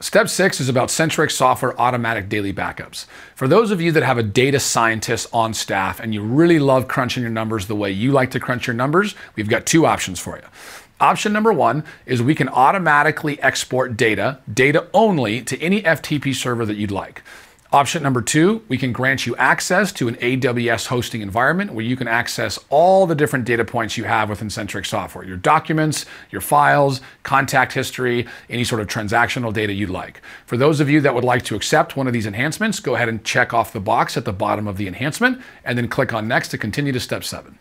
Step six is about Centric software automatic daily backups. For those of you that have a data scientist on staff and you really love crunching your numbers the way you like to crunch your numbers, we've got two options for you. Option number one is we can automatically export data, data only, to any FTP server that you'd like. Option number two, we can grant you access to an AWS hosting environment where you can access all the different data points you have within Centric software your documents, your files, contact history, any sort of transactional data you'd like. For those of you that would like to accept one of these enhancements, go ahead and check off the box at the bottom of the enhancement and then click on next to continue to step seven.